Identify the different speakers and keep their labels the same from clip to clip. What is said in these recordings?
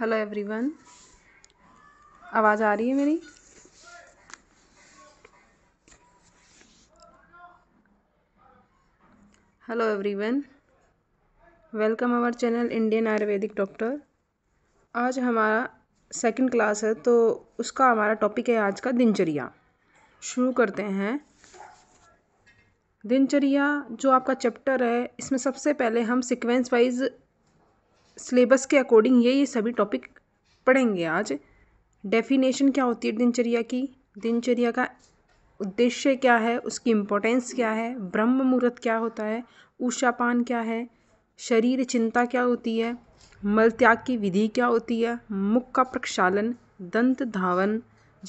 Speaker 1: hello everyone आवाज़ आ रही है मेरी hello everyone welcome our channel Indian Ayurvedic doctor आज हमारा सेकंड क्लास है तो उसका हमारा टॉपिक है आज का दिनचर्या शुरू करते हैं दिनचर्या जो आपका चैप्टर है इसमें सबसे पहले हम सीक्वेंस वाइज सिलेबस के अकॉर्डिंग ये ये सभी टॉपिक पढ़ेंगे आज डेफिनेशन क्या होती है दिनचर्या की दिनचर्या का उद्देश्य क्या है उसकी इम्पोर्टेंस क्या है ब्रह्म मुहूर्त क्या होता है ऊषापान क्या है शरीर चिंता क्या होती है मलत्याग की विधि क्या होती है मुख का प्रक्षालन दंत धावन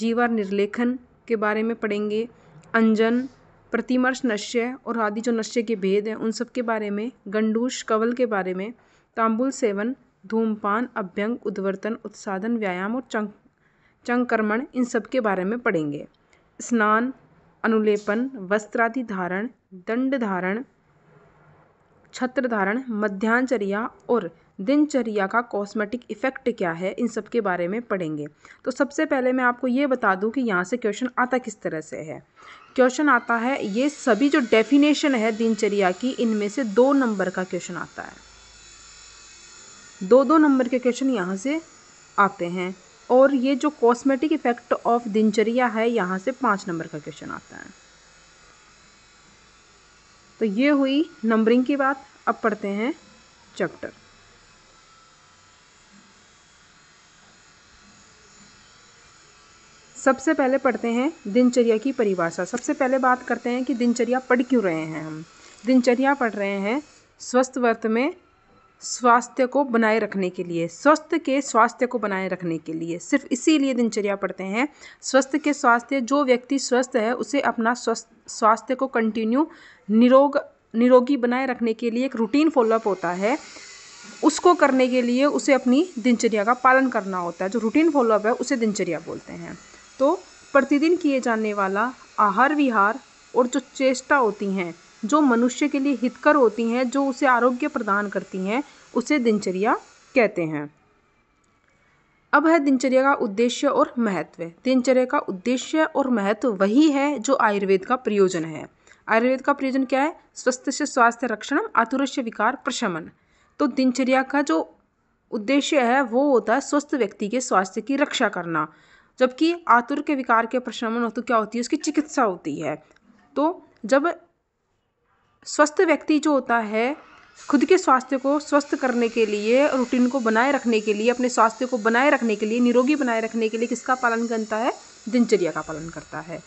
Speaker 1: जीवा निर्लेखन के बारे में पढ़ेंगे अंजन प्रतिमर्श नश्य और आदि जो नश्य के भेद हैं उन सब के बारे में गंडूश कवल के बारे में तांबुल सेवन धूमपान अभ्यंग उद्वर्तन उत्साधन व्यायाम और चंक चंकर्मण इन सब के बारे में पढ़ेंगे स्नान अनुलेपन वस्त्रादि धारण दंड धारण छत्र धारण मध्यान्हचर्या और दिनचर्या का कॉस्मेटिक इफेक्ट क्या है इन सब के बारे में पढ़ेंगे तो सबसे पहले मैं आपको ये बता दूं कि यहाँ से क्वेश्चन आता किस तरह से है क्वेश्चन आता है ये सभी जो डेफिनेशन है दिनचर्या की इनमें से दो नंबर का क्वेश्चन आता है दो दो नंबर के क्वेश्चन यहाँ से आते हैं और ये जो कॉस्मेटिक इफेक्ट ऑफ दिनचर्या है यहाँ से पाँच नंबर का क्वेश्चन आता है तो ये हुई नंबरिंग की बात अब पढ़ते हैं चैप्टर सबसे पहले पढ़ते हैं दिनचर्या की परिभाषा सबसे पहले बात करते हैं कि दिनचर्या पढ़ क्यों रहे हैं हम दिनचर्या पढ़ रहे हैं स्वस्थ वर्त में स्वास्थ्य को बनाए रखने के लिए स्वस्थ के स्वास्थ्य को बनाए रखने के लिए सिर्फ इसीलिए दिनचर्या पढ़ते हैं स्वस्थ के स्वास्थ्य जो व्यक्ति स्वस्थ है उसे अपना स्वस्थ स्वास्थ्य को कंटिन्यू निरोग निरोगी बनाए रखने के लिए एक रूटीन फॉलोअप होता है उसको करने के लिए उसे अपनी दिनचर्या का पालन करना होता है जो रूटीन फॉलोअप है उसे दिनचर्या बोलते हैं तो प्रतिदिन किए जाने वाला आहार विहार और जो चेष्टा होती हैं जो मनुष्य के लिए हितकर होती हैं जो उसे आरोग्य प्रदान करती हैं उसे दिनचर्या कहते हैं अब है दिनचर्या का उद्देश्य और महत्व दिनचर्या का उद्देश्य और महत्व वही है जो आयुर्वेद का प्रयोजन है आयुर्वेद का प्रयोजन क्या है स्वस्थ से स्वास्थ्य रक्षण आतुरस्य विकार प्रशमन तो दिनचर्या का जो उद्देश्य है वो होता है स्वस्थ व्यक्ति के स्वास्थ्य की रक्षा करना जबकि आतुर के विकार के प्रशमन तो क्या होती है उसकी चिकित्सा होती है तो जब स्वस्थ व्यक्ति जो होता है खुद के स्वास्थ्य को स्वस्थ करने के लिए रूटीन को बनाए रखने के लिए अपने स्वास्थ्य को बनाए रखने के लिए निरोगी बनाए रखने के लिए किसका पालन करता है दिनचर्या का पालन करता है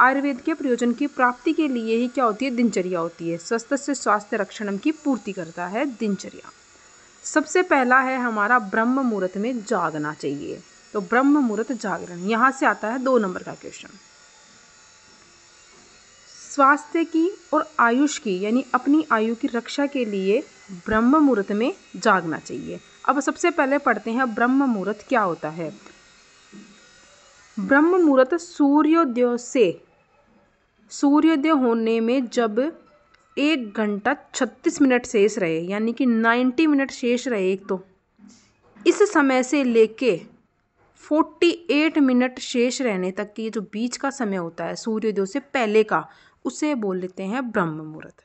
Speaker 1: आयुर्वेद के प्रयोजन की प्राप्ति के लिए ही क्या होती है दिनचर्या होती है स्वस्थ से स्वास्थ्य रक्षण की पूर्ति करता है दिनचर्या सबसे पहला है हमारा ब्रह्म मुहूर्त में जागना चाहिए तो ब्रह्म मुहूर्त जागरण यहाँ से आता है दो नंबर का क्वेश्चन स्वास्थ्य की और आयुष की यानी अपनी आयु की रक्षा के लिए ब्रह्म मुहूर्त में जागना चाहिए अब सबसे पहले पढ़ते हैं ब्रह्म मुहूर्त क्या होता है ब्रह्म मुहूर्त सूर्योदय से सूर्योदय होने में जब एक घंटा छत्तीस मिनट शेष रहे यानी कि नाइन्टी मिनट शेष रहे एक तो इस समय से लेके फोर्टी एट मिनट शेष रहने तक की जो बीच का समय होता है सूर्योदय से पहले का उसे बोल लेते हैं ब्रह्म मुहूर्त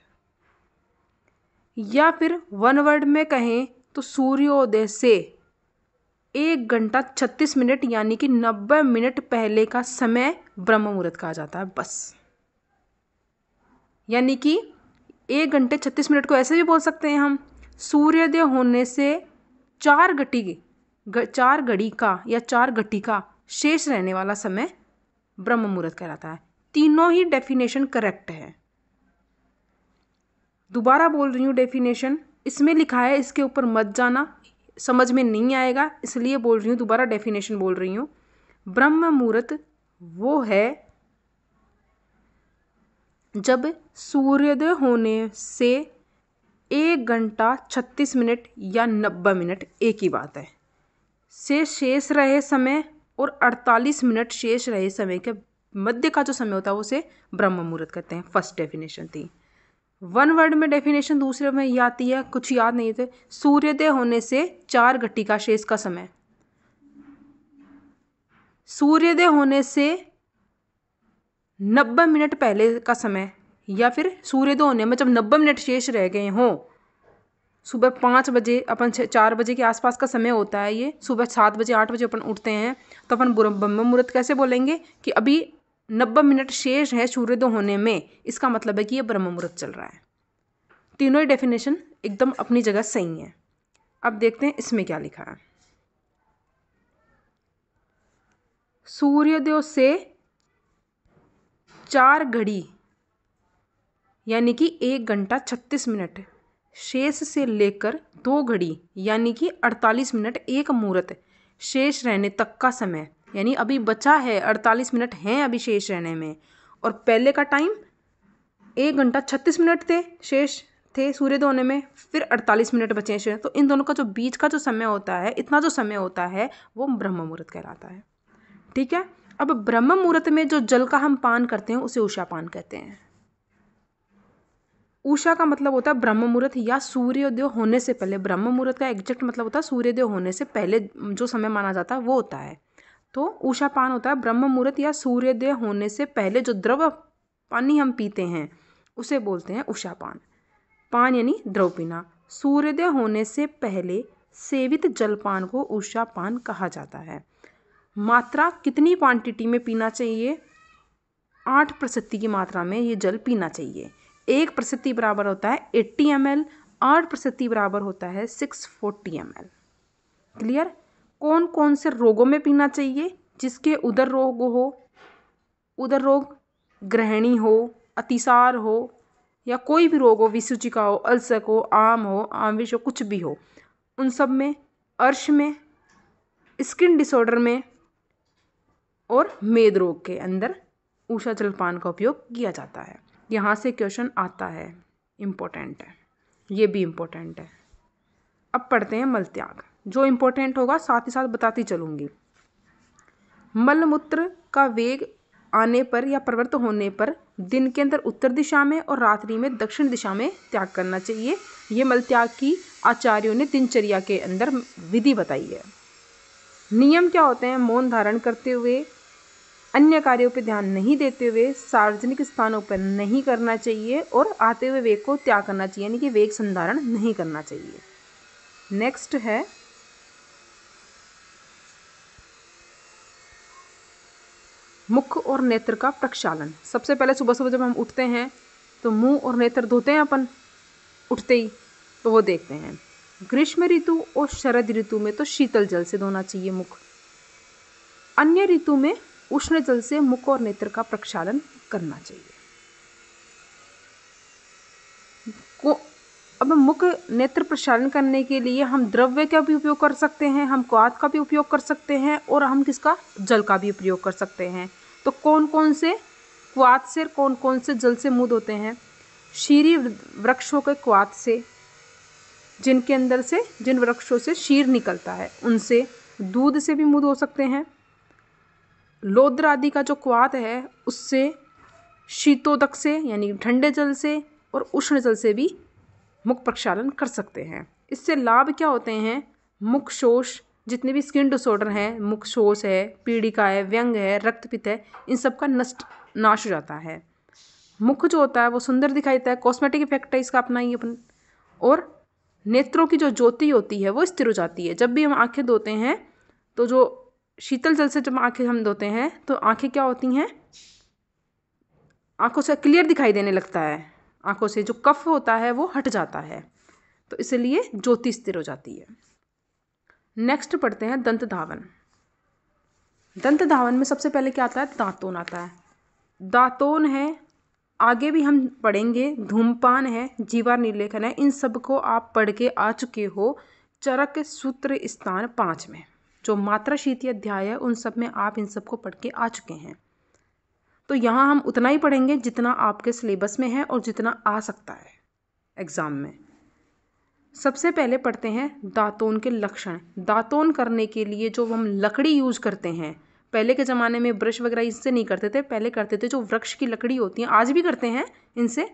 Speaker 1: या फिर वन वर्ड में कहें तो सूर्योदय से एक घंटा छत्तीस मिनट यानी कि नब्बे मिनट पहले का समय ब्रह्म मुहूर्त कहा जाता है बस यानी कि एक घंटे छत्तीस मिनट को ऐसे भी बोल सकते हैं हम सूर्योदय होने से चार घटी चार घड़ी का या चार घटी का शेष रहने वाला समय ब्रह्म मुहूर्त कहलाता है तीनों ही डेफिनेशन करेक्ट है दोबारा बोल रही हूँ डेफिनेशन इसमें लिखा है इसके ऊपर मत जाना समझ में नहीं आएगा इसलिए बोल रही हूँ दोबारा डेफिनेशन बोल रही हूँ ब्रह्म मुहूर्त वो है जब सूर्योदय होने से एक घंटा छत्तीस मिनट या नब्बे मिनट एक ही बात है से शेष रहे समय और अड़तालीस मिनट शेष रहे समय के मध्य का जो समय होता है उसे ब्रह्म मुहूर्त कहते हैं फर्स्ट डेफिनेशन थी वन वर्ड में डेफिनेशन दूसरे में ये आती है कुछ याद नहीं थे सूर्योदय होने से चार का शेष का समय सूर्योदय होने से नब्बे मिनट पहले का समय या फिर सूर्योदय होने में जब नब्बे मिनट शेष रह गए हों सुबह पाँच बजे अपन चार बजे के आसपास का समय होता है ये सुबह सात बजे आठ बजे अपन उठते हैं तो अपन ब्रह्म मुहूर्त कैसे बोलेंगे कि अभी नब्बे मिनट शेष है सूर्योदय होने में इसका मतलब है कि यह ब्रह्म मुहूर्त चल रहा है तीनों ही डेफिनेशन एकदम अपनी जगह सही है अब देखते हैं इसमें क्या लिखा है सूर्योदय से चार घड़ी यानी कि एक घंटा छत्तीस मिनट शेष से लेकर दो घड़ी यानी कि अड़तालीस मिनट एक मुहूर्त शेष रहने तक का समय यानी अभी बचा है अड़तालीस मिनट हैं अभी शेष रहने में और पहले का टाइम एक घंटा छत्तीस मिनट थे शेष थे सूर्योदय होने में फिर अड़तालीस मिनट बचे हैं शेष तो इन दोनों का जो बीच का जो समय होता है इतना जो समय होता है वो ब्रह्म मुहूर्त कहलाता है ठीक है अब ब्रह्म मुहूर्त में जो जल का हम पान करते हैं उसे ऊषा पान कहते हैं उषा का मतलब होता है ब्रह्म मुहूर्त या सूर्योदय होने से पहले ब्रह्म मुहूर्त का एग्जैक्ट मतलब होता है सूर्योदय होने से पहले जो समय माना जाता है वो होता है तो ऊषापान होता है ब्रह्म मुहूर्त या सूर्योदय होने से पहले जो द्रव पानी हम पीते हैं उसे बोलते हैं ऊषापान पान यानी द्रव पीना सूर्योदय होने से पहले सेवित जलपान को ऊषापान कहा जाता है मात्रा कितनी क्वांटिटी में पीना चाहिए आठ प्रसिद्धि की मात्रा में ये जल पीना चाहिए एक प्रसिद्धि बराबर होता है एट्टी एम एल आठ प्रसिद्धि बराबर होता है six forty M L clear कौन कौन से रोगों में पीना चाहिए जिसके उदर रोग हो उदर रोग ग्रहणी हो अतिसार हो या कोई भी रोग हो विसूचिका हो अल्सक हो आम हो आमविश हो कुछ भी हो उन सब में अर्श में स्किन डिसऑर्डर में और मेद रोग के अंदर ऊषा जलपान का उपयोग किया जाता है यहाँ से क्वेश्चन आता है इम्पोर्टेंट है ये भी इम्पोर्टेंट है अब पढ़ते हैं मलत्याग जो इम्पोर्टेंट होगा साथ ही साथ बताती चलूँगी मलमूत्र का वेग आने पर या प्रवृत्त होने पर दिन के अंदर उत्तर दिशा में और रात्रि में दक्षिण दिशा में त्याग करना चाहिए ये मल त्याग की आचार्यों ने दिनचर्या के अंदर विधि बताई है नियम क्या होते हैं मौन धारण करते हुए अन्य कार्यों पर ध्यान नहीं देते हुए सार्वजनिक स्थानों पर नहीं करना चाहिए और आते हुए वेग को त्याग करना चाहिए यानी कि वेग संधारण नहीं करना चाहिए नेक्स्ट है मुख और नेत्र का प्रक्षालन सबसे पहले सुबह सुबह जब हम उठते हैं तो मुंह और नेत्र धोते हैं अपन उठते ही तो वो देखते हैं ग्रीष्म ऋतु और शरद ऋतु में तो शीतल जल से धोना चाहिए मुख अन्य ऋतु में उष्ण जल से मुख और नेत्र का प्रक्षालन करना चाहिए अब मुख नेत्र प्रसारण करने के लिए हम द्रव्य का भी उपयोग कर सकते हैं हम क्वात का भी उपयोग कर सकते हैं और हम किसका जल का भी उपयोग कर सकते हैं तो कौन कौन से क्वात से कौन कौन से जल से मुद होते हैं शीरी वृक्षों के क्वात से जिनके अंदर से जिन वृक्षों से शीर निकलता है उनसे दूध से भी मुद हो सकते हैं लोद्र आदि का जो क्वात है उससे शीतोदक से यानी ठंडे जल से और उष्ण जल से भी मुख प्रक्षालन कर सकते हैं इससे लाभ क्या होते हैं मुख शोष जितने भी स्किन डिसऑर्डर हैं मुख शोष है पीड़िका है व्यंग है रक्तपित है इन सब का नष्ट नाश हो जाता है मुख जो होता है वो सुंदर दिखाई देता है कॉस्मेटिक इफेक्ट है इसका अपना ही अपन और नेत्रों की जो ज्योति होती है वो स्थिर हो जाती है जब भी हम आँखें धोते हैं तो जो शीतल जल से जब आँखें हम धोते हैं तो आँखें क्या होती हैं आँखों से क्लियर दिखाई देने लगता है आँखों से जो कफ होता है वो हट जाता है तो इसलिए ज्योति स्थिर हो जाती है नेक्स्ट पढ़ते हैं दंत धावन दंत धावन में सबसे पहले क्या आता है दांतोन आता है दांतोन है आगे भी हम पढ़ेंगे धूमपान है जीवा निर्लेखन है इन सब को आप पढ़ के आ चुके हो चरक सूत्र स्थान पाँच में जो मात्रा शीति अध्याय है उन सब में आप इन सब को पढ़ के आ चुके हैं तो यहाँ हम उतना ही पढ़ेंगे जितना आपके सिलेबस में है और जितना आ सकता है एग्ज़ाम में सबसे पहले पढ़ते हैं दातोन के लक्षण दातोन करने के लिए जो हम लकड़ी यूज़ करते हैं पहले के ज़माने में ब्रश वगैरह इससे नहीं करते थे पहले करते थे जो वृक्ष की लकड़ी होती है आज भी करते हैं इनसे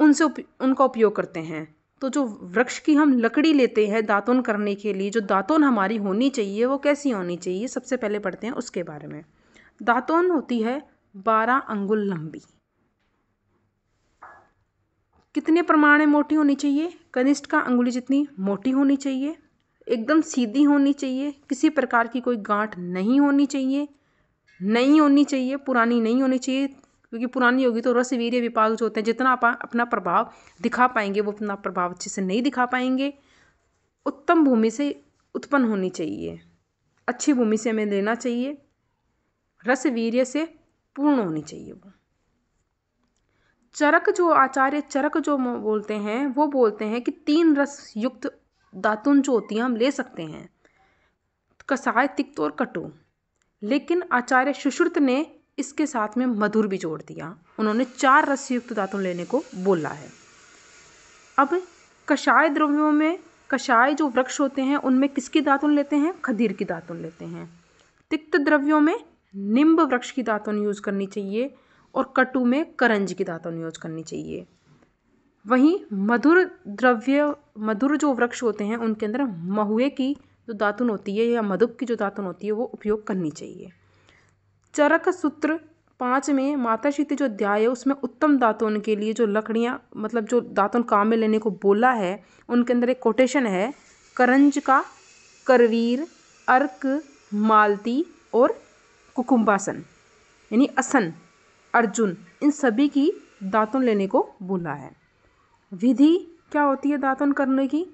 Speaker 1: उनसे उप, उनका उपयोग करते हैं तो जो वृक्ष की हम लकड़ी लेते हैं दातोन करने के लिए जो दातोन हमारी होनी चाहिए वो कैसी होनी चाहिए सबसे पहले पढ़ते हैं उसके बारे में दातोन होती है बारह अंगुल लंबी कितने प्रमाण मोटी होनी चाहिए कनिष्ठ का अंगुली जितनी मोटी होनी चाहिए एकदम सीधी होनी चाहिए किसी प्रकार की कोई गांठ नहीं होनी चाहिए नहीं होनी चाहिए पुरानी नहीं होनी चाहिए क्योंकि पुरानी होगी तो रस वीर्य विपाक जो होते हैं जितना आप अपना प्रभाव दिखा पाएंगे वो अपना प्रभाव अच्छे से नहीं दिखा पाएंगे उत्तम भूमि से उत्पन्न होनी चाहिए अच्छी भूमि से हमें लेना चाहिए रस वीर्य से पूर्ण होनी चाहिए वो चरक जो आचार्य चरक जो बोलते हैं वो बोलते हैं कि तीन रस युक्त दातुन जो होती हैं हम ले सकते हैं कसाय तिक्त और कटु लेकिन आचार्य सुश्रुत ने इसके साथ में मधुर भी जोड़ दिया उन्होंने चार रस युक्त दातुन लेने को बोला है अब कषाय द्रव्यों में कषाय जो वृक्ष होते हैं उनमें किसकी दातुन लेते हैं खदीर की दातुन लेते हैं तिक्त द्रव्यों में निम्ब वृक्ष की दातुन यूज़ करनी चाहिए और कटु में करंज की दातुन यूज़ करनी चाहिए वहीं मधुर द्रव्य मधुर जो वृक्ष होते हैं उनके अंदर महुए की जो दातुन होती है या मधुप की जो दातुन होती है वो उपयोग करनी चाहिए चरक सूत्र पाँच में माता शीति जो अध्याय है उसमें उत्तम दातुन के लिए जो लकड़ियाँ मतलब जो दातुन काम में लेने को बोला है उनके अंदर एक कोटेशन है करंज का करवीर अर्क मालती और कुकुम्बासन यानी असन अर्जुन इन सभी की दातुन लेने को बोला है विधि क्या होती है दातुन करने की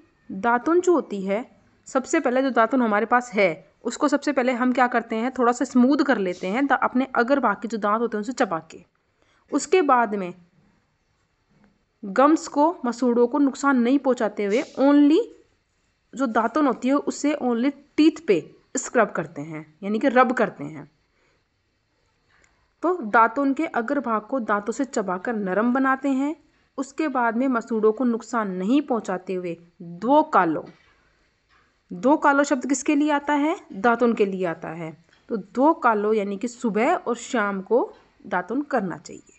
Speaker 1: दातुन जो होती है सबसे पहले जो दातुन हमारे पास है उसको सबसे पहले हम क्या करते हैं थोड़ा सा स्मूद कर लेते हैं अपने अगर बाकी जो दांत होते हैं उसे चबा के उसके बाद में गम्स को मसूड़ों को नुकसान नहीं पहुंचाते हुए ओनली जो दातुन होती है उससे ओनली टीथ पे स्क्रब करते हैं यानी कि रब करते हैं तो दांतों के अग्रभाग को दांतों से चबाकर नरम बनाते हैं उसके बाद में मसूड़ों को नुकसान नहीं पहुंचाते हुए दो कालो दो कालो शब्द किसके लिए आता है दांतों के लिए आता है तो दो कालो यानी कि सुबह और शाम को दातुन करना चाहिए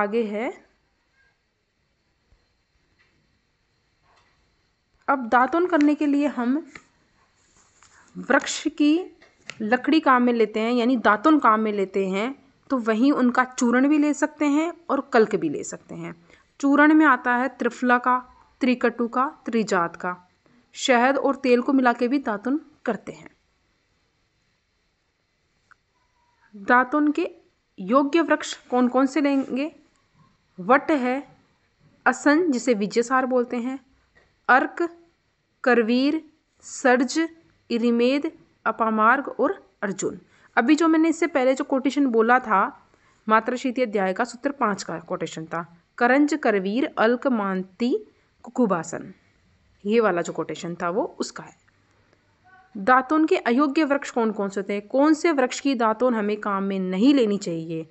Speaker 1: आगे है अब दातुन करने के लिए हम वृक्ष की लकड़ी काम में लेते हैं यानी दातुन काम में लेते हैं तो वहीं उनका चूर्ण भी ले सकते हैं और कल्क भी ले सकते हैं चूर्ण में आता है त्रिफला का त्रिकटु का त्रिजात का शहद और तेल को मिला के भी दातुन करते हैं दातुन के योग्य वृक्ष कौन कौन से लेंगे वट है असन जिसे विजयसार बोलते हैं अर्क करवीर सर्ज इरिमेद अपामार्ग और अर्जुन अभी जो मैंने इससे पहले जो कोटेशन बोला था मातृशीति अध्याय का सूत्र पाँच का कोटेशन था करंज करवीर अल्क मानती कुकुबासन ये वाला जो कोटेशन था वो उसका है दातोन के अयोग्य वृक्ष कौन कौन से होते हैं कौन से वृक्ष की दातोन हमें काम में नहीं लेनी चाहिए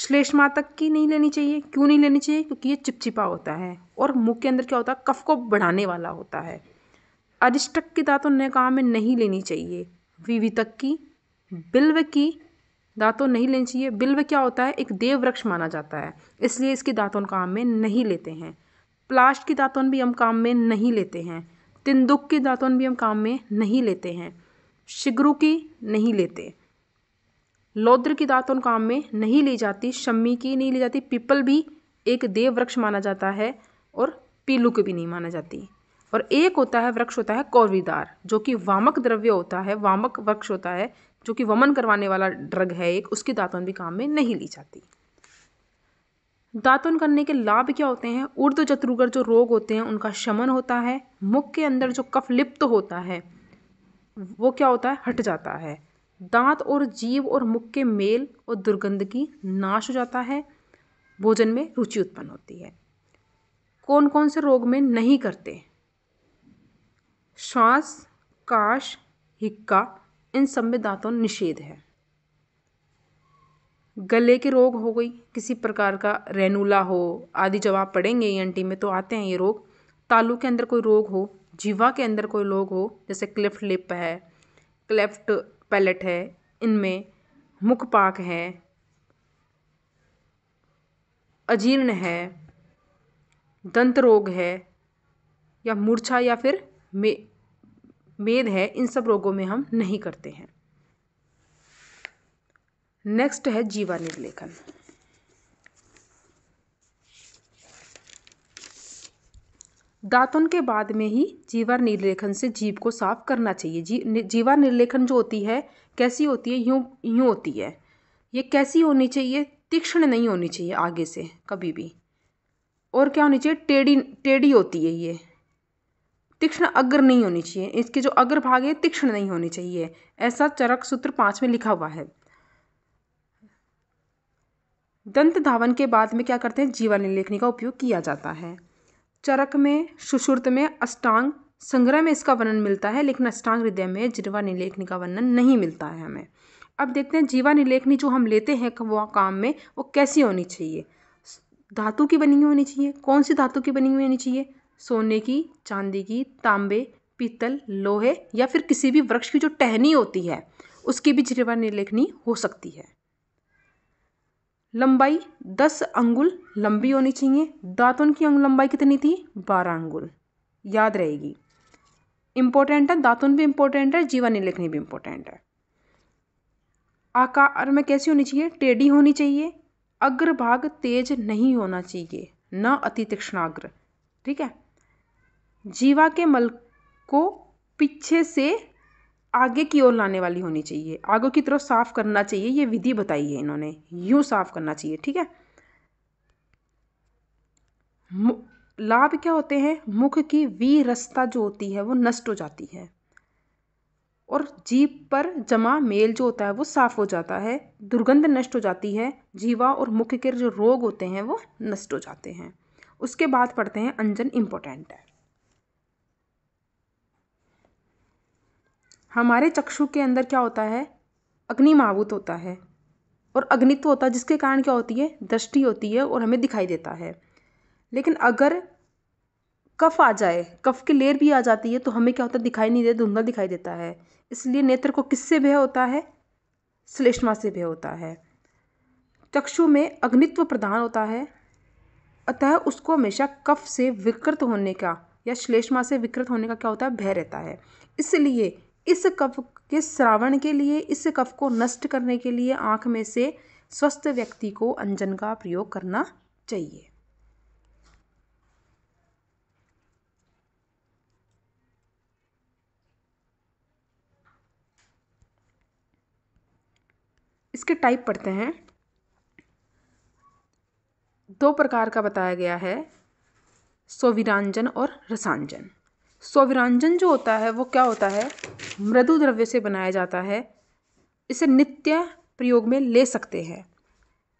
Speaker 1: श्लेषमा तक की नहीं लेनी चाहिए क्यों नहीं लेनी चाहिए क्योंकि ये चिपचिपा होता है और मुख के अंदर क्या होता है कफ को बढ़ाने वाला होता है अरिष्टक की ने काम में नहीं लेनी चाहिए विवितक तक की बिल्व की दांतों नहीं लेनी चाहिए बिल्व क्या होता है एक देव वृक्ष माना जाता है इसलिए इसकी दातों काम में नहीं लेते हैं प्लास्ट की दातों भी हम काम में नहीं लेते हैं तिंदुक की दातों भी हम काम में नहीं लेते हैं शिग्रु की नहीं लेते लौद्र की दातों काम में नहीं ली जाती शम्मी की नहीं ली जाती पीपल भी एक देव वृक्ष माना जाता है और पीलू की भी नहीं माना जाती और एक होता है वृक्ष होता है कौरवीदार जो कि वामक द्रव्य होता है वामक वृक्ष होता है जो कि वमन करवाने वाला ड्रग है एक उसकी दातुन भी काम में नहीं ली जाती दातुन करने के लाभ क्या होते हैं उर्द जत्रुगर जो रोग होते हैं उनका शमन होता है मुख के अंदर जो कफ लिप्त होता है वो क्या होता है हट जाता है दांत और जीव और मुख के मेल और दुर्गंध की नाश हो जाता है भोजन में रुचि उत्पन्न होती है कौन कौन से रोग में नहीं करते श्वास काश हिक्का इन सब में दाँतों निषेध है गले के रोग हो गई किसी प्रकार का रेनूला हो आदि जब आप पढ़ेंगे ई में तो आते हैं ये रोग तालू के अंदर कोई रोग हो जीवा के अंदर कोई रोग हो जैसे क्लिफ्ट लिप है क्लेफ्ट पैलेट है इनमें मुखपाक है अजीर्ण है दंत रोग है या मूर्छा या फिर मेद है इन सब रोगों में हम नहीं करते हैं नेक्स्ट है जीवा निर्लेखन दातुन के बाद में ही जीवा निर्लेखन से जीव को साफ करना चाहिए जी जीवा निर्लेखन जो होती है कैसी होती है यूं यूं होती है ये कैसी होनी चाहिए तीक्ष्ण नहीं होनी चाहिए आगे से कभी भी और क्या होनी चाहिए टेढ़ी टेढ़ी होती है ये तीक्ष्ण अग्र नहीं होनी चाहिए इसके जो अग्र भाग है तीक्ष्ण नहीं होने चाहिए ऐसा चरक सूत्र पाँच में लिखा हुआ है दंत धावन के बाद में क्या करते हैं जीवन लेखनी का उपयोग किया जाता है चरक में सुश्रुत में अष्टांग संग्रह में इसका वर्णन मिलता है लेकिन अष्टांग हृदय में जीवा निलेखनी का वर्णन नहीं मिलता है हमें अब देखते हैं जीवा निलेखनी जो हम लेते हैं वह काम में वो कैसी होनी चाहिए धातु की बनी हुई होनी चाहिए कौन सी धातु की बनी हुई होनी चाहिए सोने की चांदी की तांबे पीतल लोहे या फिर किसी भी वृक्ष की जो टहनी होती है उसकी भी जीवन निर्लेखनी हो सकती है लंबाई दस अंगुल लंबी होनी चाहिए दांतों की अंग लंबाई कितनी थी बारह अंगुल याद रहेगी इम्पोर्टेंट है दांतों भी इम्पोर्टेंट है जीवन लेखनी भी इम्पोर्टेंट है आकार में कैसी होनी चाहिए टेढ़ी होनी चाहिए अग्रभाग तेज नहीं होना चाहिए न अति तीक्ष्णाग्र ठीक है जीवा के मल को पीछे से आगे की ओर लाने वाली होनी चाहिए आगे की तरफ साफ करना चाहिए ये विधि बताई है इन्होंने यूं साफ करना चाहिए ठीक है लाभ क्या होते हैं मुख की वी रस्ता जो होती है वो नष्ट हो जाती है और जीव पर जमा मेल जो होता है वो साफ हो जाता है दुर्गंध नष्ट हो जाती है जीवा और मुख के जो रोग होते हैं वो नष्ट हो जाते हैं उसके बाद पढ़ते हैं अंजन इम्पोर्टेंट है हमारे चक्षु के अंदर क्या होता है अग्नि महाभूत होता है और अग्नित्व होता है जिसके कारण क्या होती है दृष्टि होती है और हमें दिखाई देता है लेकिन अगर कफ आ जाए कफ की लेर भी आ जाती है तो हमें क्या होता है दिखाई नहीं देता धुंधला दिखाई देता है इसलिए नेत्र को किससे भय होता है श्लेष्मा से भय होता है चक्षु में अग्नित्व प्रधान होता है अतः उसको हमेशा कफ से विकृत होने का या श्लेष्मा से विकृत होने का क्या होता है भय रहता है इसलिए इस कफ के श्रावण के लिए इस कफ को नष्ट करने के लिए आँख में से स्वस्थ व्यक्ति को अंजन का प्रयोग करना चाहिए इसके टाइप पढ़ते हैं दो प्रकार का बताया गया है सोविरांजन और रसांजन स्वरव्यंजन जो होता है वो क्या होता है मृदु द्रव्य से बनाया जाता है इसे नित्य प्रयोग में ले सकते हैं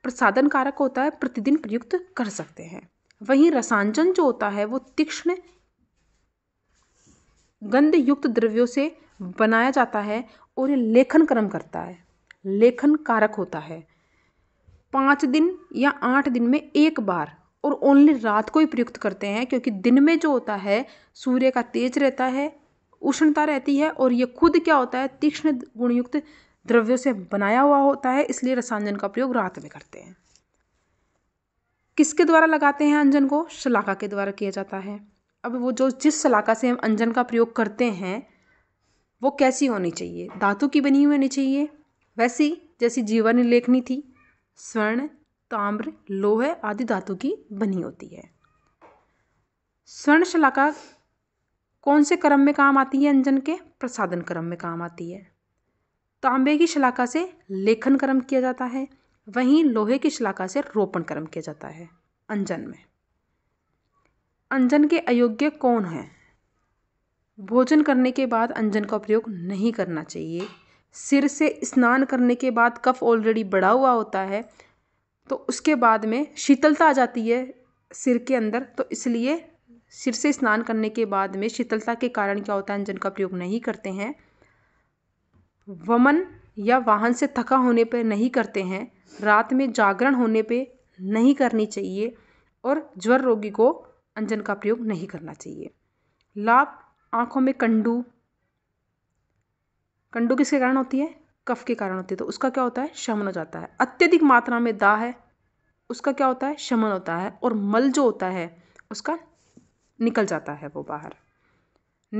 Speaker 1: प्रसादन कारक होता है प्रतिदिन प्रयुक्त कर सकते हैं वहीं रसांजन जो होता है वो तीक्ष्ण गंध युक्त द्रव्यों से बनाया जाता है और ये लेखन क्रम करता है लेखन कारक होता है पाँच दिन या आठ दिन में एक बार और ओनली रात को ही प्रयुक्त करते हैं क्योंकि दिन में जो होता है सूर्य का तेज रहता है उष्णता रहती है और ये खुद क्या होता है तीक्ष्ण गुणयुक्त द्रव्यों से बनाया हुआ होता है इसलिए रसांजन का प्रयोग रात में करते हैं किसके द्वारा लगाते हैं अंजन को शलाका के द्वारा किया जाता है अब वो जो जिस शलाका से हम अंजन का प्रयोग करते हैं वो कैसी होनी चाहिए धातु की बनी हुई होनी चाहिए वैसी जैसी जीवन लेखनी थी स्वर्ण ताम्र लोहे आदि धातु की बनी होती है स्वर्ण शलाका कौन से क्रम में काम आती है अंजन के प्रसादन क्रम में काम आती है तांबे की शलाका से लेखन क्रम किया जाता है वहीं लोहे की शलाका से रोपण क्रम किया जाता है अंजन में अंजन के अयोग्य कौन हैं भोजन करने के बाद अंजन का प्रयोग नहीं करना चाहिए सिर से स्नान करने के बाद कफ ऑलरेडी बढ़ा हुआ होता है तो उसके बाद में शीतलता आ जाती है सिर के अंदर तो इसलिए सिर से स्नान करने के बाद में शीतलता के कारण क्या होता है अंजन का प्रयोग नहीं करते हैं वमन या वाहन से थका होने पर नहीं करते हैं रात में जागरण होने पर नहीं करनी चाहिए और ज्वर रोगी को अंजन का प्रयोग नहीं करना चाहिए लाभ आँखों में कंडू कंडू किसके कारण होती है कफ के कारण होती है तो उसका क्या होता है शमन हो जाता है अत्यधिक मात्रा में दाह है उसका क्या होता है शमन होता है और मल जो होता है उसका निकल जाता है वो बाहर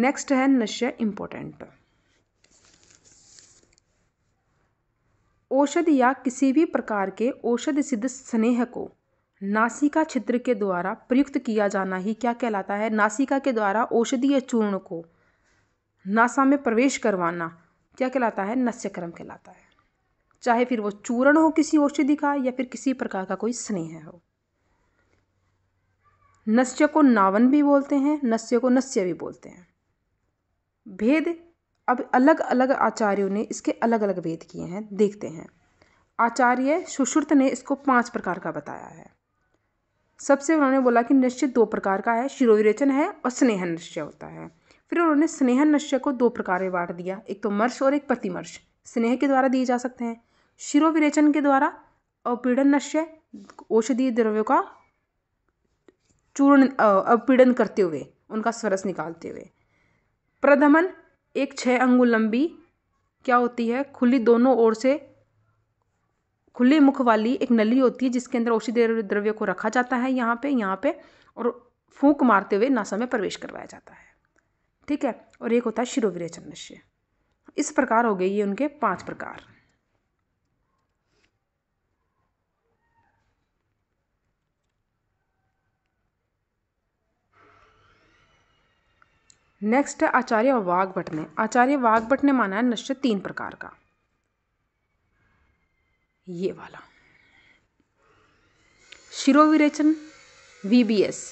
Speaker 1: नेक्स्ट है नश्य इम्पोर्टेंट औषध या किसी भी प्रकार के औषध सिद्ध स्नेह को नासिका छिद्र के द्वारा प्रयुक्त किया जाना ही क्या कहलाता है नासिका के द्वारा औषधीय चूर्ण को नासा में प्रवेश करवाना क्या कहलाता है नस्य कहलाता है चाहे फिर वो चूर्ण हो किसी औषधि का या फिर किसी प्रकार का कोई स्नेह हो नस्य को नावन भी बोलते हैं नस्य को नस्य भी बोलते हैं भेद अब अलग अलग आचार्यों ने इसके अलग अलग भेद किए हैं देखते हैं आचार्य सुश्रुत ने इसको पांच प्रकार का बताया है सबसे उन्होंने बोला कि निश्चित दो प्रकार का है शिरोविरेचन है और स्नेह निश्चय होता है फिर उन्होंने स्नेहन नश्य को दो प्रकार में बांट दिया एक तो मर्श और एक प्रतिमर्श स्नेह के द्वारा दिए जा सकते हैं शिरोविरेचन के द्वारा अपीडन नश्य औषधीय द्रव्यों का चूर्ण अपीडन करते हुए उनका स्वरस निकालते हुए प्रदमन एक छः अंगुल लंबी क्या होती है खुली दोनों ओर से खुले मुख वाली एक नली होती है जिसके अंदर औषधीय द्रव्य को रखा जाता है यहाँ पे यहाँ पे और फूंक मारते हुए नासा में प्रवेश करवाया जाता है ठीक है और एक होता है शिरोविरेचन निश्चय इस प्रकार हो गए ये उनके पांच प्रकार नेक्स्ट है आचार्य वाघभट ने आचार्य वाघभट ने माना है निश्चय तीन प्रकार का ये वाला शिरोविरेचन वीबीएस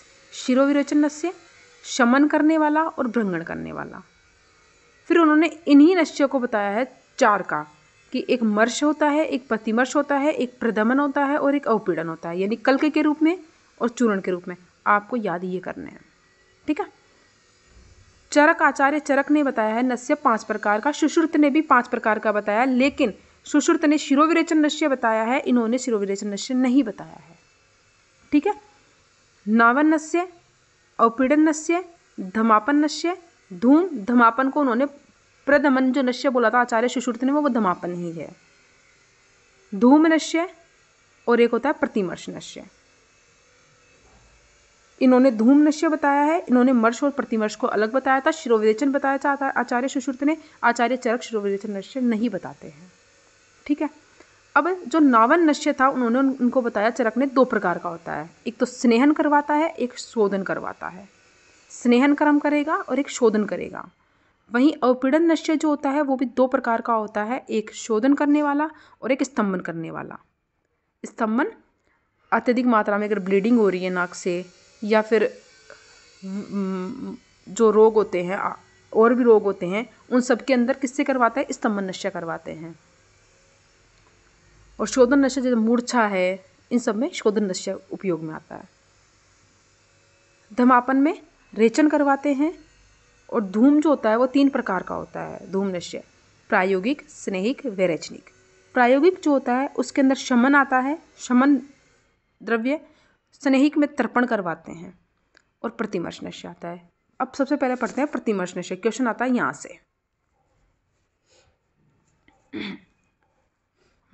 Speaker 1: शिरोविरेचन नश्य शमन करने वाला और भ्रंगण करने वाला फिर उन्होंने इन्हीं नश्य को बताया है चार का कि एक मर्श होता है एक प्रतिमर्श होता है एक प्रदमन होता है और एक अवपीड़न होता है यानी कलके के रूप में और चूर्ण के रूप में आपको याद ये करने हैं ठीक है चरक आचार्य चरक ने बताया है नश्य पांच प्रकार का सुश्रुत ने भी पांच प्रकार का बताया लेकिन सुश्रुत ने शिरोविरेचन नश्य बताया है इन्होंने शिरोविरेचन नश्य नहीं बताया है ठीक है नावन नस्य अवपीड़न नश्य धमापन नश्य धूम धमापन को उन्होंने प्रदमन जो नश्य बोला था आचार्य सुश्रुत ने वो धमापन ही है धूम नश्य और एक होता है प्रतिमर्श नश्य इन्होंने धूम नश्य बताया है इन्होंने मर्श और प्रतिमर्श को अलग बताया था शिरोविरेचन बताया था आचार्य सुश्रुत ने आचार्य चरक शिरोविरेचन नश्य नहीं बताते हैं ठीक है अब जो नावन नश्य था उन्होंने उनको बताया चरक ने दो प्रकार का होता है एक तो स्नेहन करवाता है एक शोधन करवाता है स्नेहन कर्म करेगा और एक शोधन करेगा वहीं अवपीड़न नश्य जो होता है वो भी दो प्रकार का होता है एक शोधन करने वाला और एक स्तंभन करने वाला स्तंभन अत्यधिक मात्रा में अगर ब्लीडिंग हो रही है नाक से या फिर हम्म, जो रोग होते हैं और भी रोग होते हैं उन सब के अंदर किससे करवाता है स्तंभन नश्य करवाते हैं और शोधन नशा जैसे मूर्छा है इन सब में शोधन नशा उपयोग में आता है धमापन में रेचन करवाते हैं और धूम जो होता है वो तीन प्रकार का होता है धूम नश्य प्रायोगिक स्नेहिक वैरचनिक प्रायोगिक जो होता है उसके अंदर शमन आता है शमन द्रव्य स्नेहिक में तर्पण करवाते हैं और प्रतिमर्श नश्य आता है अब सबसे पहले पढ़ते हैं प्रतिमर्श नश्य क्वेश्चन आता है यहाँ से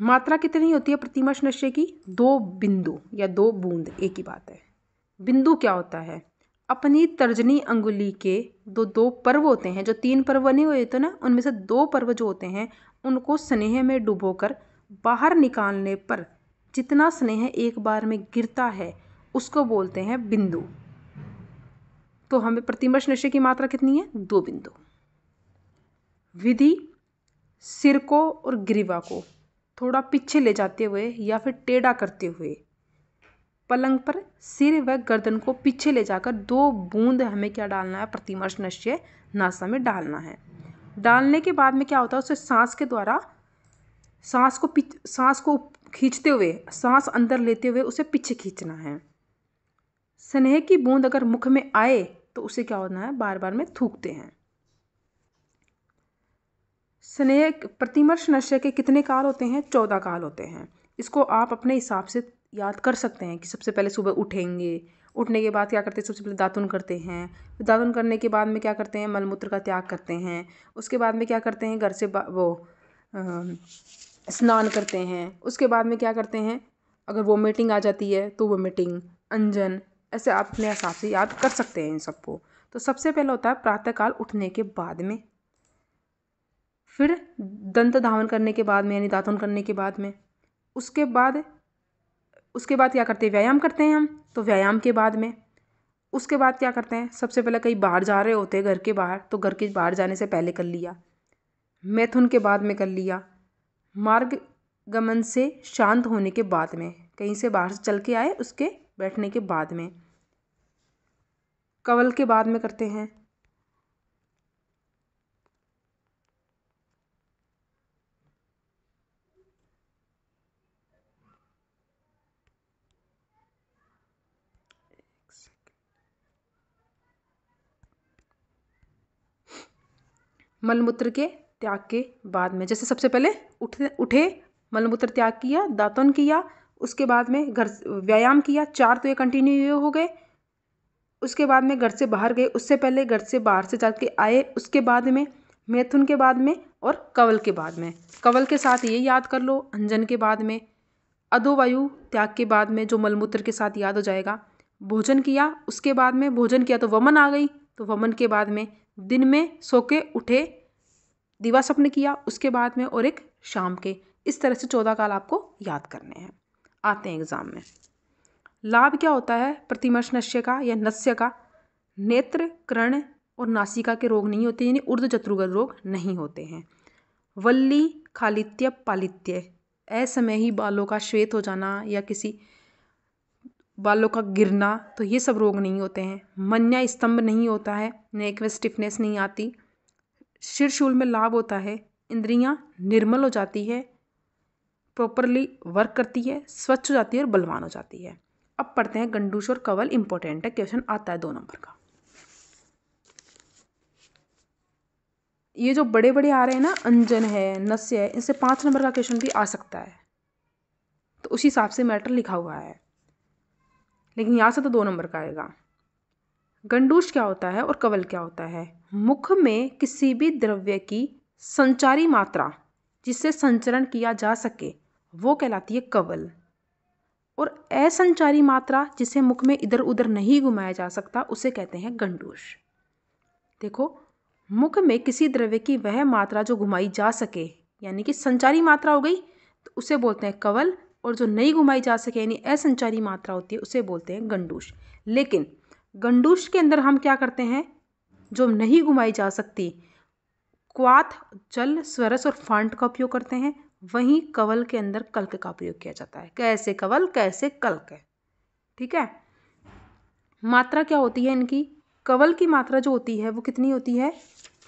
Speaker 1: मात्रा कितनी होती है प्रतिमर्श नशे की दो बिंदु या दो बूंद एक ही बात है बिंदु क्या होता है अपनी तर्जनी अंगुली के दो दो पर्व होते हैं जो तीन पर्व बने हुए तो ना उनमें से दो पर्व जो होते हैं उनको स्नेह में डुबोकर बाहर निकालने पर जितना स्नेह एक बार में गिरता है उसको बोलते हैं बिंदु तो हमें प्रतिमर्श नशे की मात्रा कितनी है दो बिंदु विधि सिर को और ग्रीवा को थोड़ा पीछे ले जाते हुए या फिर टेढ़ा करते हुए पलंग पर सिर व गर्दन को पीछे ले जाकर दो बूंद हमें क्या डालना है प्रतिमर्श नश्य नासा में डालना है डालने के बाद में क्या होता है उसे सांस के द्वारा सांस को सांस को खींचते हुए सांस अंदर लेते हुए उसे पीछे खींचना है स्नेह की बूंद अगर मुख में आए तो उसे क्या होना है बार बार में थूकते हैं स्नेह प्रतिमर्श नशे के कितने काल होते हैं चौदह काल होते हैं इसको आप अपने हिसाब से याद कर सकते हैं कि सबसे पहले सुबह उठेंगे उठने के बाद क्या करते हैं सबसे पहले दातुन करते हैं दातुन करने के बाद में क्या करते हैं मलमूत्र का त्याग करते हैं उसके बाद में क्या करते हैं घर से वो स्नान करते हैं उसके बाद में क्या करते हैं अगर वोमिटिंग आ जाती है तो वोमिटिंग अंजन ऐसे आप अपने हिसाब से याद कर सकते हैं इन सबको तो सबसे पहला होता है प्रातःकाल उठने के बाद में फिर दंत धावन करने के बाद में यानी दातुन करने के बाद में उसके बाद उसके बाद क्या करते हैं व्यायाम करते हैं हम तो व्यायाम के बाद में उसके बाद क्या करते हैं सबसे पहले कहीं बाहर जा रहे होते हैं घर के बाहर तो घर के बाहर जाने से पहले कर लिया मैथुन के बाद में कर लिया मार्ग गमन से शांत होने के बाद में कहीं से बाहर से चल के आए उसके बैठने के बाद में कवल के बाद में करते हैं मलमूत्र के त्याग के बाद में जैसे सबसे पहले उठ उठे मलमूत्र त्याग किया दातन किया उसके बाद में घर व्यायाम किया चार तो ये कंटिन्यू हो गए उसके बाद में घर से बाहर गए उससे पहले घर से बाहर से चल के आए उसके बाद में मैथुन के बाद में और कवल के बाद में कवल के साथ ये याद कर लो अंजन के बाद में अधोवायु त्याग के बाद में जो मलमूत्र के साथ याद हो जाएगा भोजन किया उसके बाद में भोजन किया तो वमन आ गई तो वमन के बाद में दिन में सो के उठे दिवा स्वप्न किया उसके बाद में और एक शाम के इस तरह से चौदह काल आपको याद करने हैं आते हैं एग्ज़ाम में लाभ क्या होता है प्रतिमर्श नश्य का या नस्य का नेत्र कर्ण और नासिका के रोग नहीं होते यानी उर्द चत्रुगल रोग नहीं होते हैं वल्ली खालित्य पालित्य में ही बालों का श्वेत हो जाना या किसी बालों का गिरना तो ये सब रोग नहीं होते हैं मन्या स्तंभ नहीं होता है नेक में स्टिफनेस नहीं आती शिर शूल में लाभ होता है इंद्रियां निर्मल हो जाती है प्रॉपरली वर्क करती है स्वच्छ हो जाती है और बलवान हो जाती है अब पढ़ते हैं गंडूश और कवल इंपॉर्टेंट है क्वेश्चन आता है दो नंबर का ये जो बड़े बड़े आ रहे हैं ना अंजन है नस्य है इनसे पाँच नंबर का क्वेश्चन भी आ सकता है तो उसी हिसाब से मैटर लिखा हुआ है लेकिन यहाँ से तो दो नंबर का आएगा गंडूश क्या होता है और कवल क्या होता है मुख में किसी भी द्रव्य की संचारी मात्रा जिससे संचरण किया जा सके वो कहलाती है कवल और असंचारी मात्रा जिसे मुख में इधर उधर नहीं घुमाया जा सकता उसे कहते हैं गंडूश देखो मुख में किसी द्रव्य की वह मात्रा जो घुमाई जा सके यानी कि संचारी मात्रा हो गई तो उसे बोलते हैं कवल और जो नहीं घुमाई जा सके यानी असंचारी मात्रा होती है उसे बोलते हैं गंडूश लेकिन गंडूश के अंदर हम क्या करते हैं जो नहीं घुमाई जा सकती क्वाथ जल स्वरस और फांट का उपयोग करते हैं वहीं कवल के अंदर कल्क का प्रयोग किया जाता है कैसे कवल कैसे कल्क है ठीक है मात्रा क्या होती है इनकी कवल की मात्रा जो होती है वो कितनी होती है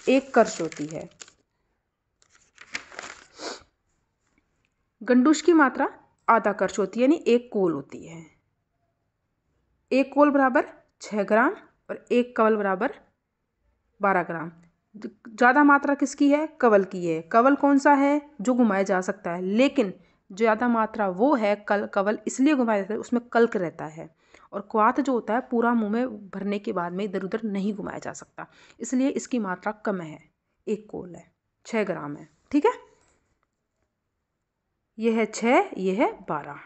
Speaker 1: एक कर्ष होती है गंडूश की मात्रा आधा करछ होती है यानी एक कोल होती है एक कोल बराबर छः ग्राम और एक कवल बराबर बारह ग्राम ज़्यादा मात्रा किसकी है कवल की है कवल कौन सा है जो घुमाया जा सकता है लेकिन ज़्यादा मात्रा वो है कल कवल इसलिए घुमाया जाता है उसमें कल्क रहता है और क्वाथ जो होता है पूरा मुंह में भरने के बाद में इधर उधर नहीं घुमाया जा सकता इसलिए इसकी मात्रा कम है एक कोल है छः ग्राम है ठीक है यह है छः यह है बारह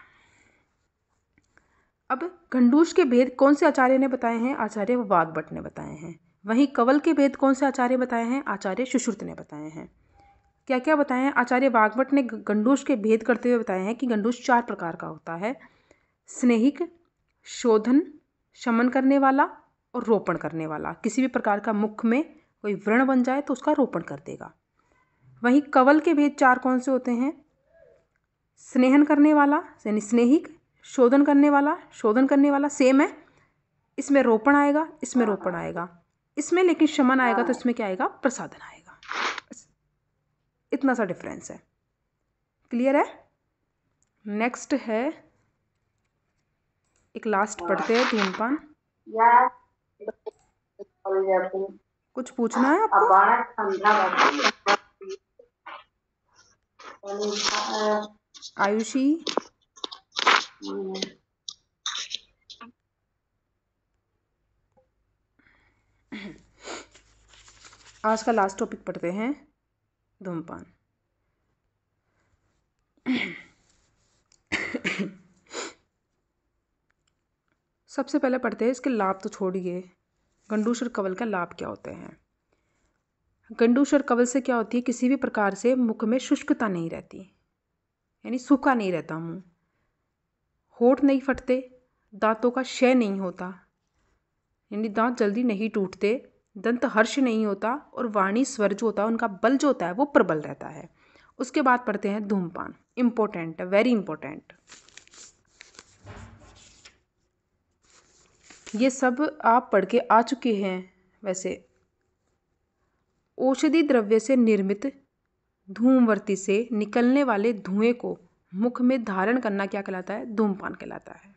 Speaker 1: अब खंडूश के भेद कौन से आचार्य ने बताए हैं आचार्य वागभट ने बताए हैं वहीं कवल के भेद कौन से आचार्य बताए हैं आचार्य सुश्रुत ने बताए हैं क्या क्या बताए हैं आचार्य वागभट ने गंडूश के भेद करते हुए बताए हैं कि गंडूश चार प्रकार का होता है स्नेहिक शोधन शमन करने वाला और रोपण करने वाला किसी भी प्रकार का मुख में कोई व्रण बन जाए तो उसका रोपण कर देगा वहीं कवल के भेद चार कौन से होते हैं स्नेहन करने वाला यानी स्नेहिक शोधन करने वाला शोधन करने वाला सेम है इसमें रोपण आएगा इसमें रोपण आएगा इसमें लेकिन शमन आएगा तो इसमें क्या आएगा प्रसादन आएगा इतना सा डिफरेंस है क्लियर है नेक्स्ट है एक लास्ट पढ़ते हैं धूमपान कुछ पूछना है आपको आयुषी आज का लास्ट टॉपिक पढ़ते हैं धूमपान सबसे पहले पढ़ते हैं इसके लाभ तो छोड़िए गंडूशर कवल का लाभ क्या होते हैं गंडूशर कवल से क्या होती है किसी भी प्रकार से मुख में शुष्कता नहीं रहती यानी सूखा नहीं रहता मुंह होठ नहीं फटते दांतों का क्षय नहीं होता यानी दांत जल्दी नहीं टूटते दंत हर्ष नहीं होता और वाणी स्वर जो होता है उनका बल जो होता है वो प्रबल रहता है उसके बाद पढ़ते हैं धूमपान इम्पोर्टेंट वेरी इंपॉर्टेंट ये सब आप पढ़ के आ चुके हैं वैसे औषधि द्रव्य से निर्मित धूमवर्ती से निकलने वाले धुएँ को मुख में धारण करना क्या कहलाता है धूमपान कहलाता है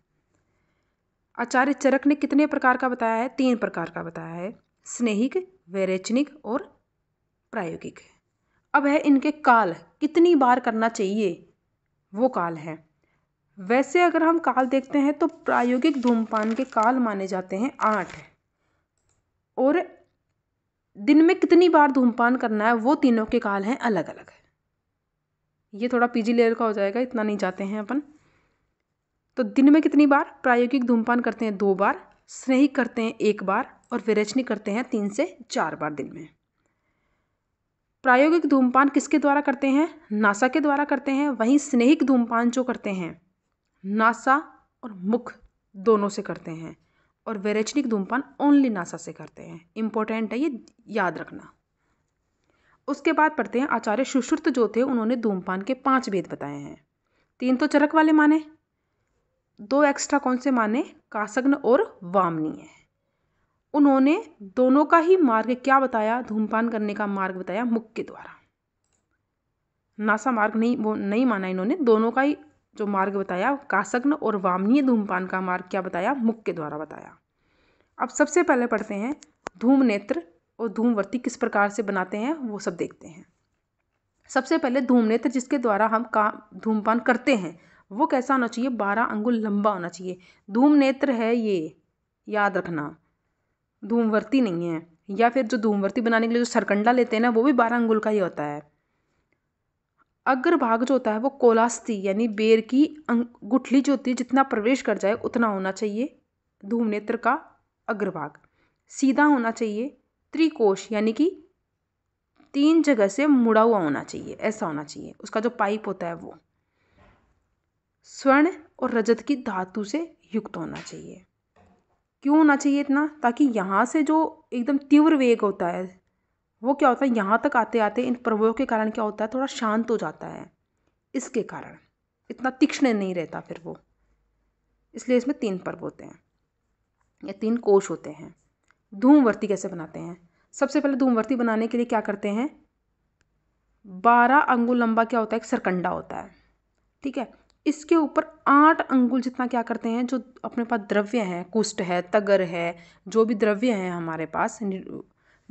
Speaker 1: आचार्य चरक ने कितने प्रकार का बताया है तीन प्रकार का बताया है स्नेहिक वैरचनिक और प्रायोगिक अब है इनके काल कितनी बार करना चाहिए वो काल है वैसे अगर हम काल देखते हैं तो प्रायोगिक धूमपान के काल माने जाते हैं आठ और दिन में कितनी बार धूमपान करना है वो तीनों के काल हैं अलग अलग है ये थोड़ा पीजी लेयर का हो जाएगा इतना नहीं जाते हैं अपन तो दिन में कितनी बार प्रायोगिक धूमपान करते हैं दो बार स्नेहिक करते हैं एक बार और विरचनी करते हैं तीन से चार बार दिन में प्रायोगिक धूमपान किसके द्वारा करते हैं नासा के द्वारा करते हैं वहीं स्नेहिक धूमपान जो करते हैं नासा और मुख दोनों से करते हैं और वेरेचनिक धूमपान ओनली नासा से करते हैं इम्पोर्टेंट है ये याद रखना उसके बाद पढ़ते हैं आचार्य सुश्रुत जो थे उन्होंने धूमपान के पांच भेद बताए हैं तीन तो चरक वाले माने दो एक्स्ट्रा कौन से माने कासग्न और वामनीय उन्होंने दोनों का ही मार्ग क्या बताया धूमपान करने का मार्ग बताया मुख के द्वारा नासा मार्ग नहीं वो नहीं माना इन्होंने दोनों का ही जो मार्ग बताया कासग्न और वामनीय धूमपान का मार्ग क्या बताया मुख के द्वारा बताया अब सबसे पहले पढ़ते हैं धूम नेत्र और धूमवर्ती किस प्रकार से बनाते हैं वो सब देखते हैं सबसे पहले धूम नेत्र जिसके द्वारा हम का धूमपान करते हैं वो कैसा होना चाहिए बारह अंगुल लंबा होना चाहिए धूम नेत्र है ये याद रखना धूमवर्ती नहीं है या फिर जो धूमवर्ती बनाने के लिए जो सरकंडा लेते हैं ना वो भी बारह अंगुल का ही होता है अग्रभाग जो होता है वो कोलास्ती यानी बेर की गुठली जो होती है जितना प्रवेश कर जाए उतना होना चाहिए धूम नेत्र का अग्रभाग सीधा होना चाहिए त्रिकोश यानी कि तीन जगह से मुड़ा हुआ होना चाहिए ऐसा होना चाहिए उसका जो पाइप होता है वो स्वर्ण और रजत की धातु से युक्त होना चाहिए क्यों होना चाहिए इतना ताकि यहाँ से जो एकदम तीव्र वेग होता है वो क्या होता है यहाँ तक आते आते इन प्रभावों के कारण क्या होता है थोड़ा शांत हो जाता है इसके कारण इतना तीक्ष्ण नहीं रहता फिर वो इसलिए इसमें तीन पर्व होते हैं या तीन कोश होते हैं धूमवर्ती कैसे बनाते हैं सबसे पहले धूमवर्ती बनाने के लिए क्या करते हैं बारह अंगुल लंबा क्या होता है एक सरकंडा होता है ठीक है इसके ऊपर आठ अंगुल जितना क्या करते हैं जो अपने पास द्रव्य हैं कुष्ठ है तगर है जो भी द्रव्य हैं हमारे पास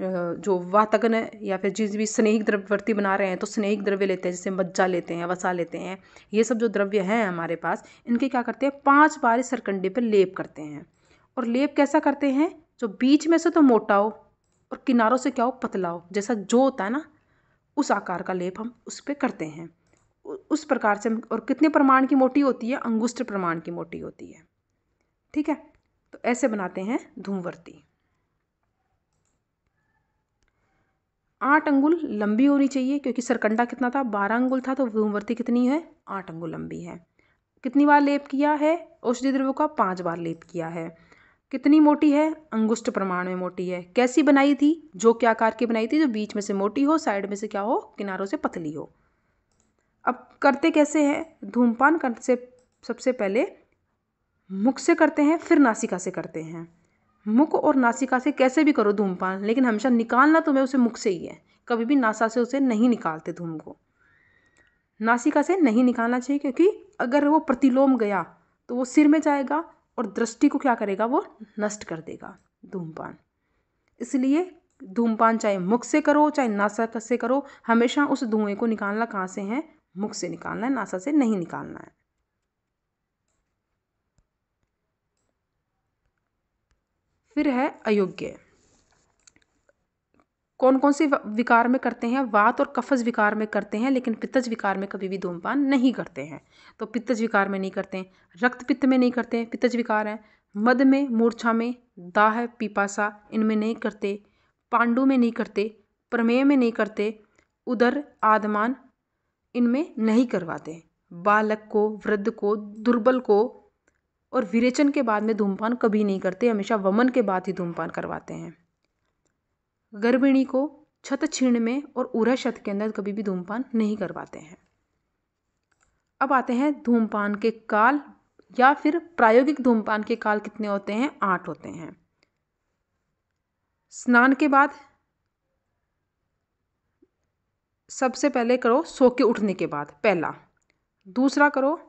Speaker 1: जो वातगन या फिर जिस भी स्नेहिक द्रव्यवर्ती बना रहे हैं तो स्नेहिक द्रव्य लेते हैं जैसे मज्जा लेते हैं वसा लेते हैं ये सब जो द्रव्य हैं हमारे पास इनके क्या करते हैं पाँच बार इस सरकंडे पर लेप करते हैं और लेप कैसा करते हैं जो बीच में से तो मोटा हो और किनारों से क्या हो पतला हो जैसा जो होता है ना उस आकार का लेप हम उस पर करते हैं उस प्रकार से और कितने प्रमाण की मोटी होती है अंगुष्ठ प्रमाण की मोटी होती है ठीक है तो ऐसे बनाते हैं धूमवर्ती आठ अंगुल लंबी होनी चाहिए क्योंकि सरकंडा कितना था बारह अंगुल था तो धूमवर्ती कितनी है आठ अंगुल लंबी है कितनी बार लेप किया है औषधि द्रव्यों का पाँच बार लेप किया है कितनी मोटी है अंगुष्ट प्रमाण में मोटी है कैसी बनाई थी जो क्या आकार की बनाई थी जो बीच में से मोटी हो साइड में से क्या हो किनारों से पतली हो अब करते कैसे हैं धूमपान करते से सबसे पहले मुख से करते हैं फिर नासिका से करते हैं मुख और नासिका से कैसे भी करो धूमपान लेकिन हमेशा निकालना तुम्हें उसे मुख से ही है कभी भी नासा से उसे नहीं निकालते धूम को नासिका से नहीं निकालना चाहिए क्योंकि अगर वो प्रतिलोम गया तो वो सिर में जाएगा और दृष्टि को क्या करेगा वो नष्ट कर देगा धूमपान इसलिए धूमपान चाहे मुख से करो चाहे नासा से करो हमेशा उस धुएं को निकालना कहाँ से है मुख से निकालना है नासा से नहीं निकालना है फिर है अयोग्य कौन कौन से विकार में करते हैं वात और कफज विकार में करते हैं लेकिन पित्तज विकार में कभी भी धूमपान नहीं करते हैं तो पित्तज विकार में नहीं करते हैं रक्त पित्त में नहीं करते पित्तज विकार हैं मद में मूर्छा में दाह पिपासा इनमें नहीं करते पांडु में नहीं करते प्रमेय में नहीं करते उदर आदमान इनमें नहीं करवाते बालक को वृद्ध को दुर्बल को और विरेचन के बाद में धूमपान कभी नहीं करते हमेशा वमन के बाद ही धूमपान करवाते हैं गर्भिणी को छत छीण में और उरा छत के अंदर कभी भी धूमपान नहीं करवाते हैं अब आते हैं धूमपान के काल या फिर प्रायोगिक धूमपान के काल कितने होते हैं आठ होते हैं स्नान के बाद सबसे पहले करो सो के उठने के बाद पहला दूसरा करो